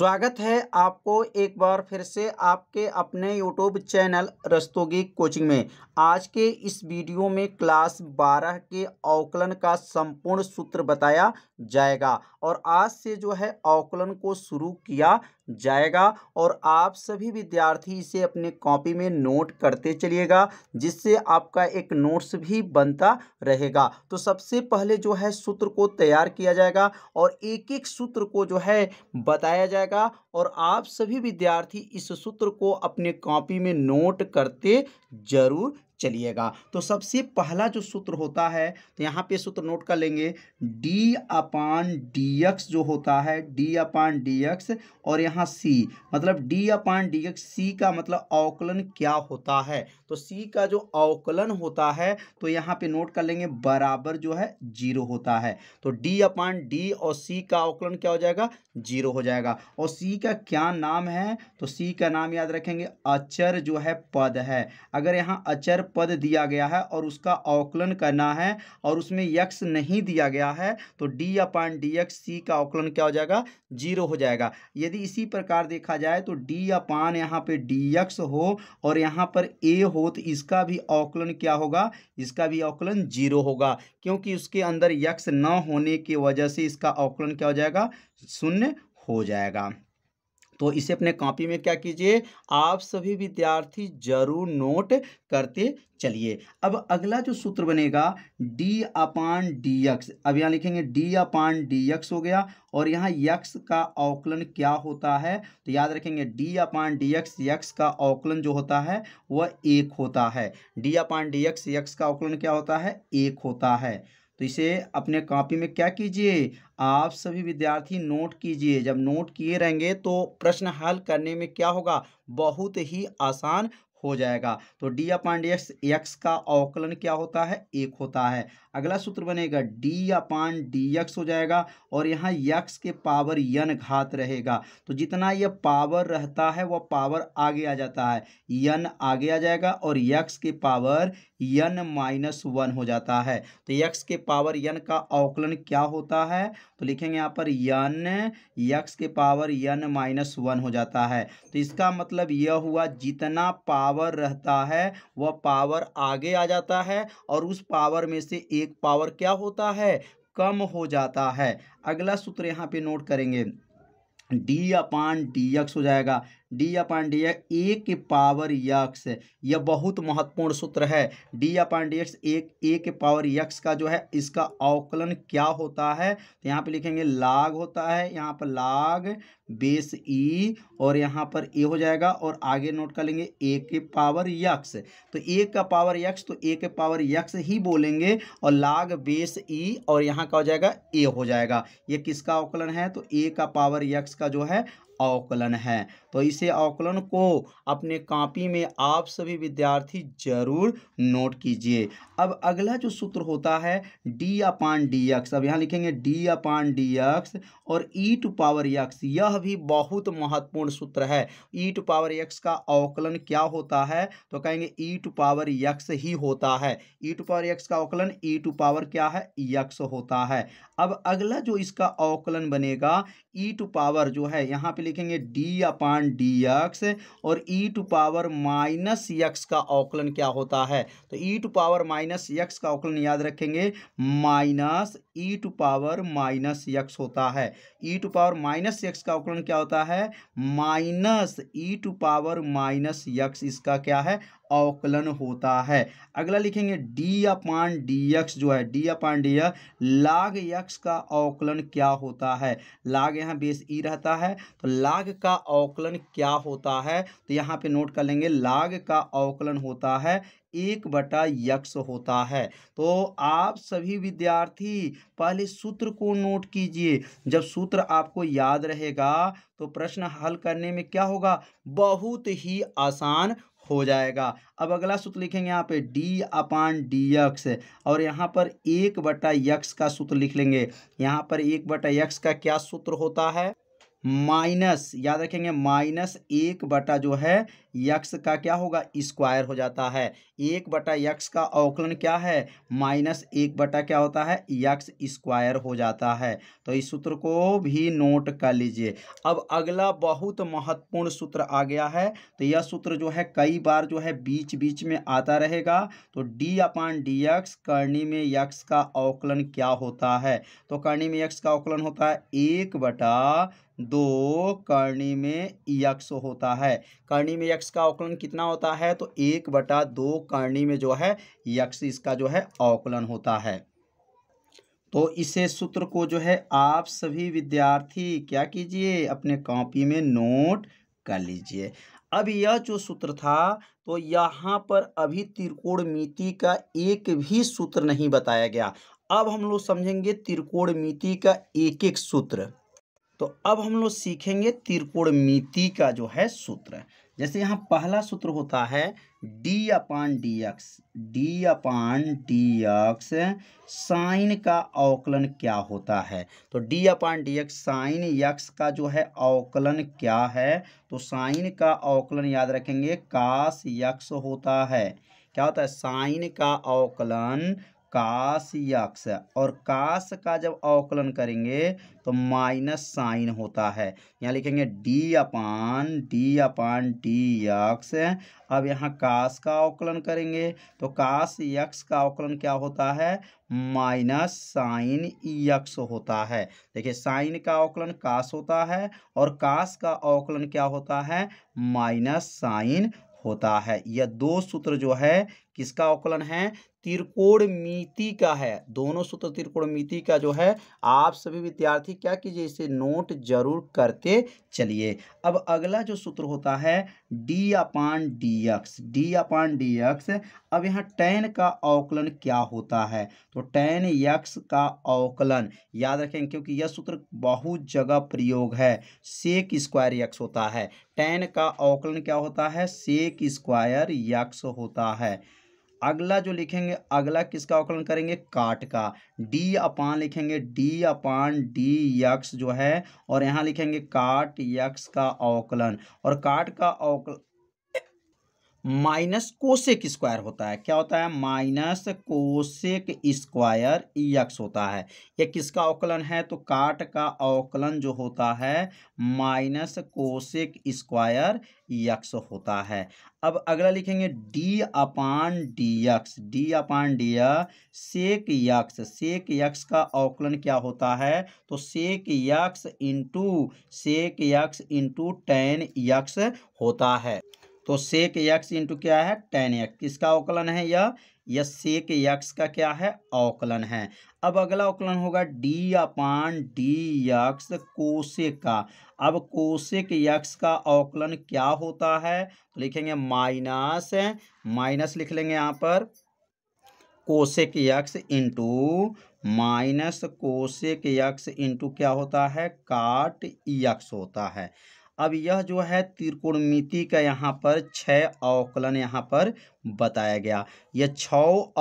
स्वागत है आपको एक बार फिर से आपके अपने यूट्यूब चैनल रस्तोगी कोचिंग में आज के इस वीडियो में क्लास 12 के अवकलन का संपूर्ण सूत्र बताया जाएगा और आज से जो है अवकलन को शुरू किया जाएगा और आप सभी विद्यार्थी इसे अपने कॉपी में नोट करते चलिएगा जिससे आपका एक नोट्स भी बनता रहेगा तो सबसे पहले जो है सूत्र को तैयार किया जाएगा और एक एक सूत्र को जो है बताया जाएगा और आप सभी विद्यार्थी इस सूत्र को अपने कॉपी में नोट करते जरूर चलिएगा तो सबसे पहला जो सूत्र होता है तो यहाँ पे सूत्र नोट कर लेंगे डी अपान डी एक्स जो होता है डी अपान डी एक्स और यहाँ सी मतलब D upon D X C का मतलब अवकलन क्या होता है तो सी का जो अवकलन होता है तो यहाँ पे नोट कर लेंगे बराबर जो है जीरो होता है तो डी अपान डी और सी का अवकलन क्या हो जाएगा जीरो हो जाएगा और सी का क्या नाम है तो सी का नाम याद रखेंगे अचर जो है पद है अगर यहाँ अचर पद दिया गया है और उसका अवकलन करना है और उसमें यक्स नहीं दिया गया है तो D upon D X C का अवकलन क्या हो जाएगा जीरो हो जाएगा यदि इसी प्रकार देखा जाए तो डी अपान यहाँ पे डी एक्स हो और यहाँ पर ए हो तो इसका भी अवकलन क्या होगा इसका भी अवकलन जीरो होगा क्योंकि उसके अंदर यक्स न होने की वजह से इसका अवकलन क्या हो जाएगा शून्य हो जाएगा तो इसे अपने कॉपी में क्या कीजिए आप सभी विद्यार्थी जरूर नोट करते चलिए अब अगला जो सूत्र बनेगा डी अपान डी एक्स अब यहाँ लिखेंगे डी अपान डी एक्स हो गया और यहाँ यक्स का अवकलन क्या होता है तो याद रखेंगे D upon D X X का औकलन जो होता है वह एक होता है D upon D X X का औकलन क्या होता है एक होता है तो इसे अपने कॉपी में क्या कीजिए आप सभी विद्यार्थी नोट कीजिए जब नोट किए रहेंगे तो प्रश्न हल करने में क्या होगा बहुत ही आसान हो जाएगा तो D upon D X X का अवकलन क्या होता है एक होता है अगला सूत्र बनेगा डी अपान डी एक्स हो जाएगा और यहाँ यक्स के पावर यन घात रहेगा तो जितना ये पावर रहता है वह पावर आगे आ जाता है यन आगे आ जाएगा और यक्स के पावर यन माइनस वन हो जाता है तो यक्स के पावर यन का अवकलन क्या होता है तो लिखेंगे यहाँ पर यन यक्स के पावर यन माइनस वन हो जाता है तो इसका मतलब यह हुआ जितना पावर पावर रहता है वह पावर आगे आ जाता है और उस पावर में से एक पावर क्या होता है कम हो जाता है अगला सूत्र यहाँ पे नोट करेंगे डी अपान डी एक्स हो जाएगा D upon D X A के पावर यक्स यह बहुत महत्वपूर्ण सूत्र है डी अपान डी एक्स एक ए के पावर यक्स का जो है इसका अवकलन क्या होता है तो यहाँ पे लिखेंगे लाग होता है यहाँ पर लाग बेस ई और यहाँ पर ए हो जाएगा और आगे नोट कर लेंगे ए के पावर यक्स तो ए का पावर यक्स तो ए के पावर यक्स ही बोलेंगे और लाग बेस ई और यहाँ का हो जाएगा ए हो जाएगा ये किसका अवकलन है तो ए का पावर यक्स का जो है अवकलन है तो इसे अवकलन को अपने कापी में आप सभी विद्यार्थी जरूर नोट कीजिए अब अगला जो सूत्र होता है डी अपान डी एक्स अब यहाँ लिखेंगे डी अपान डी एक्स और ई टू पावर एक्स यह भी बहुत महत्वपूर्ण सूत्र है ई टू पावर एक्स का अवकलन क्या होता है तो कहेंगे ई टू पावर एक्स ही होता है ई टू पावर एक्स का अवकलन ई टू पावर क्या है यक्स होता है अब अगला जो इसका अवकलन बनेगा ई टू पावर जो है यहाँ पे लिखेंगे डी अपान डी एक्स और E e to power minus X का औकलन क्या होता है तो E e to power minus X का औकलन याद रखेंगे minus E e to power minus X होता है E to power minus X का औकलन क्या होता है minus E to power minus X इसका क्या है अवकलन होता है अगला लिखेंगे डी अपान डी एक्स जो है डी अपान डी एक्स लाग यक्ष का अवकलन क्या होता है लाग यहाँ बेस ई e रहता है तो लाग का अवकलन क्या होता है तो यहाँ पे नोट कर लेंगे लाग का अवकलन होता है एक बटा यक्ष होता है तो आप सभी विद्यार्थी पहले सूत्र को नोट कीजिए जब सूत्र आपको याद रहेगा तो प्रश्न हल करने में क्या होगा बहुत ही आसान हो जाएगा अब अगला सूत्र लिखेंगे यहाँ पे डी अपान डी यक्स और यहाँ पर एक बटा यक्स का सूत्र लिख लेंगे यहाँ पर एक बटा यक्स का क्या सूत्र होता है माइनस याद रखेंगे माइनस एक बटा जो है यक्स का क्या होगा स्क्वायर हो जाता है एक बटा यक्स का अवकलन क्या है माइनस एक बटा क्या होता है यक्स स्क्वायर हो जाता है तो इस सूत्र को भी नोट कर लीजिए अब अगला बहुत महत्वपूर्ण सूत्र आ गया है तो यह सूत्र जो है कई बार जो है बीच बीच में आता रहेगा तो डी अपान डी यक्स करणी में यक्स का अवकलन क्या होता है तो करणी में यक्स का अवकलन होता है एक बटा दो कर्णी में यक्ष होता है कर्णी में यक्ष का अवकलन कितना होता है तो एक बटा दो कर्णी में जो है यक्ष इसका जो है अवकलन होता है तो इसे सूत्र को जो है आप सभी विद्यार्थी क्या कीजिए अपने कॉपी में नोट कर लीजिए अब यह जो सूत्र था तो यहाँ पर अभी त्रिकोण मिति का एक भी सूत्र नहीं बताया गया अब हम लोग समझेंगे त्रिकोण मिति का एक एक सूत्र तो अब हम लोग सीखेंगे मिति का जो है सूत्र जैसे यहाँ पहला सूत्र होता है D upon D X D upon D X sine का अवकलन क्या होता है तो D upon D X sine X का जो है अवकलन क्या है तो साइन का अवकलन याद रखेंगे कास यक्स होता है क्या होता है साइन का अवकलन काश यक्ष और काश का जब अवकलन करेंगे तो माइनस साइन होता है यहाँ लिखेंगे D upon D upon D X अब यहाँ काश का अवकलन करेंगे तो काश यक्ष का अवकलन क्या होता है माइनस साइन यक्ष होता है देखिए साइन का अवकलन काश होता है और काश का अवकलन क्या होता है माइनस साइन होता है यह दो सूत्र जो है किसका अवकलन है त्रिकोण मिति का है दोनों सूत्र त्रिकोण मिति का जो है आप सभी विद्यार्थी क्या कीजिए इसे नोट जरूर करते चलिए अब अगला जो सूत्र होता है D upon D X D upon D X अब यहाँ टेन का अवकलन क्या होता है तो टेन यक्स का अवकलन याद रखें क्योंकि यह सूत्र बहुत जगह प्रयोग है सेक स्क्वायर यक्स होता है टेन का अवकलन क्या होता है सेक स्क्वायर यक्स होता है अगला जो लिखेंगे अगला किसका अवकलन करेंगे काट का डी अपान लिखेंगे डी अपान डी यक्स जो है और यहाँ लिखेंगे काट यक्स का अवकलन और काट का अवकल माइनस कोशेक स्क्वायर होता है क्या होता है minus cosec square X X होता है ये किसका अवकलन है तो काट का अवकलन जो होता है minus cosec square X X होता है अब अगला लिखेंगे D upon D X D upon D sec X sec X का अवकलन क्या होता है तो sec X into sec X into tan X होता है तो सेक यक्स इंटू क्या है टेन एक्स किसका अवकलन है यह यह सेक यक्स का क्या है अवकलन है अब अगला अवकलन होगा डी अपान डी यक्स कोसे का अब कोशेक यक्स का अवकलन क्या होता है तो लिखेंगे माइनस माइनस लिख लेंगे यहाँ पर cosec X into minus cosec X into क्या होता है काट यक्स होता है अब यह जो है त्रिकोणमिति का यहाँ पर छः अवकलन यहाँ पर बताया गया यह छ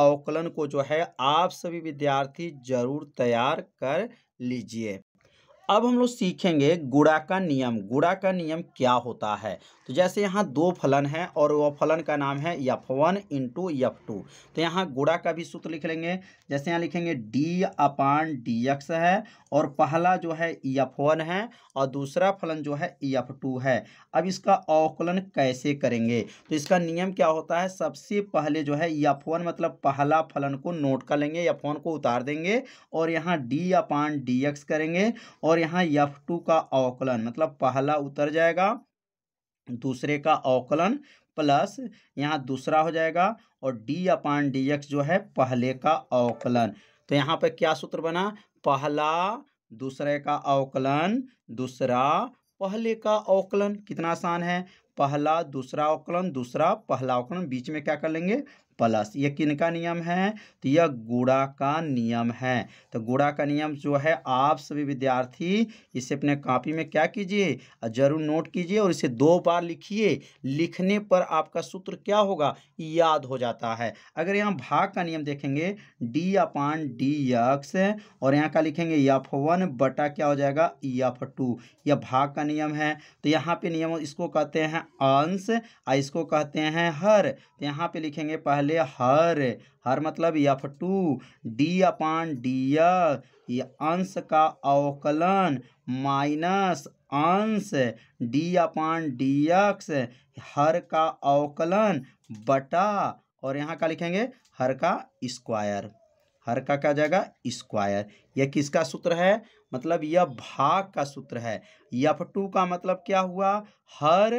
अवकलन को जो है आप सभी विद्यार्थी जरूर तैयार कर लीजिए अब हम लोग सीखेंगे गुड़ा का नियम गुड़ा का नियम क्या होता है तो जैसे यहाँ दो फलन है और वह फलन का नाम है F one into F two तो यहाँ गुड़ा का भी सूत्र लिख लेंगे जैसे यहाँ लिखेंगे डी अपान डी एक्स है और पहला जो है यफ वन है और दूसरा फलन जो है यफ टू है अब इसका अवकलन कैसे करेंगे तो इसका नियम क्या होता है सबसे पहले जो है यफ वन मतलब पहला फलन को नोट कर लेंगे यफ वन को उतार देंगे और यहाँ डी अपान डी एक्स करेंगे और और यहाँ यफ टू का अवकलन मतलब पहला उतर जाएगा दूसरे का अवकलन प्लस यहाँ दूसरा हो जाएगा और डी अपान डी एक्स जो है पहले का अवकलन तो यहाँ पर क्या सूत्र बना पहला दूसरे का अवकलन दूसरा पहले का अवकलन कितना आसान है पहला दूसरा अवकलन दूसरा पहला अवकलन बीच में क्या कर लेंगे प्लस ये किन का नियम है तो यह गुड़ा का नियम है तो गुड़ा का नियम जो है आप सभी विद्यार्थी इसे अपने कॉपी में क्या कीजिए जरूर नोट कीजिए और इसे दो बार लिखिए लिखने पर आपका सूत्र क्या होगा याद हो जाता है अगर यहाँ भाग का नियम देखेंगे डी अपान डी यक्स और यहाँ का लिखेंगे यफ वन बटा क्या हो जाएगा यफ टू यह भाग का नियम है तो यहाँ पे नियम इसको कहते हैं अंश और इसको कहते हैं हर तो यहाँ पे लिखेंगे पहले पहले हर हर मतलब F two D upon D अंश का अवकलन माइनस अंश डी अपान डी एक्स हर का अवकलन बटा और यहाँ का लिखेंगे हर का स्क्वायर हर का क्या जाएगा स्क्वायर यह किसका सूत्र है मतलब यह भाग का सूत्र है यफ टू का मतलब क्या हुआ हर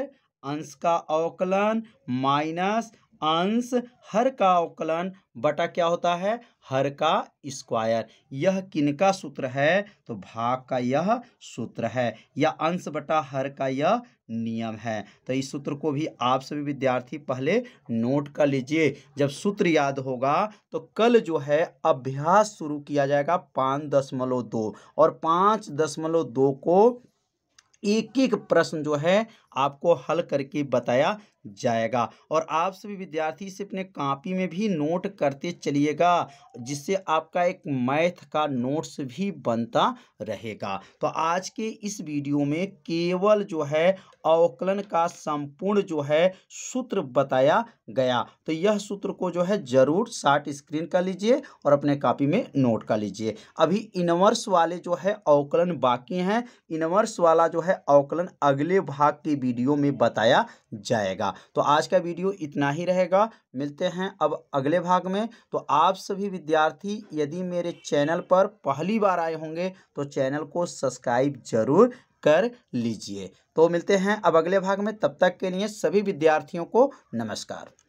अंश का अवकलन माइनस अंश हर का अवकलन बटा क्या होता है हर का स्क्वायर यह किनका सूत्र है तो भाग का यह सूत्र है या अंश बटा हर का यह नियम है तो इस सूत्र को भी आप सभी विद्यार्थी पहले नोट कर लीजिए जब सूत्र याद होगा तो कल जो है अभ्यास शुरू किया जाएगा पाँच दशमलव दो और पाँच दशमलव दो को एक एक प्रश्न जो है आपको हल करके बताया जाएगा और आप सभी विद्यार्थी इसे अपने कापी में भी नोट करते चलिएगा जिससे आपका एक मैथ का नोट्स भी बनता रहेगा तो आज के इस वीडियो में केवल जो है अवकलन का संपूर्ण जो है सूत्र बताया गया तो यह सूत्र को जो है ज़रूर शार्ट स्क्रीन कर लीजिए और अपने कापी में नोट कर लीजिए अभी इनवर्स वाले जो है अवकलन बाकी हैं इनवर्स वाला जो है अवकलन अगले भाग के वीडियो में बताया जाएगा था तो आज का वीडियो इतना ही रहेगा मिलते हैं अब अगले भाग में तो आप सभी विद्यार्थी यदि मेरे चैनल पर पहली बार आए होंगे तो चैनल को सब्सक्राइब जरूर कर लीजिए तो मिलते हैं अब अगले भाग में तब तक के लिए सभी विद्यार्थियों को नमस्कार